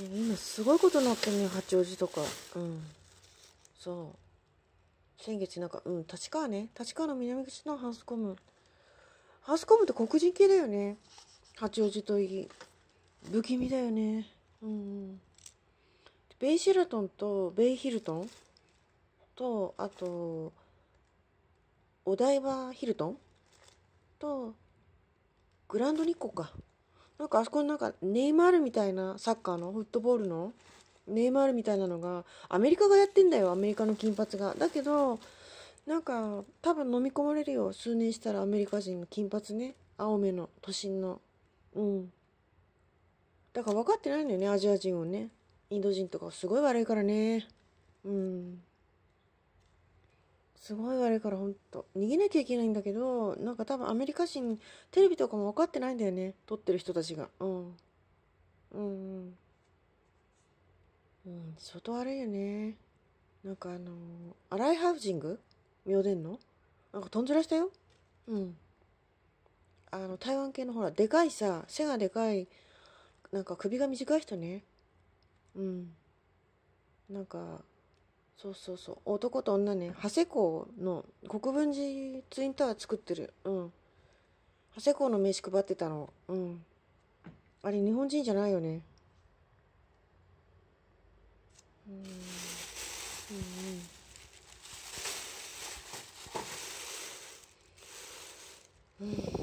今すごいことになってんね八王子とかうんそう先月なんかうん立川ね立川の南口のハウスコムハウスコムって黒人系だよね八王子といい不気味だよねうんベイシェラトンとベイヒルトンとあとお台場ヒルトンとグランド日光かなんかあそこのなんかネイマールみたいなサッカーのフットボールのネイマールみたいなのがアメリカがやってんだよアメリカの金髪が。だけどなんか多分飲み込まれるよ数年したらアメリカ人の金髪ね青目の都心のうんだから分かってないんだよねアジア人をねインド人とかすごい悪いからねうんすごい悪いからほんと逃げなきゃいけないんだけどなんか多分アメリカ人テレビとかも分かってないんだよね撮ってる人たちがうんうんうん相当悪いよねなんかあのー、アライハウジング妙でんのなんかとんずらしたようんあの台湾系のほらでかいさ背がでかいなんか首が短い人ねうんなんかそうそうそう男と女ね長谷港の国分寺ツインタワー作ってるうん長谷港の名刺配ってたのうんあれ日本人じゃないよねうんうんうんうん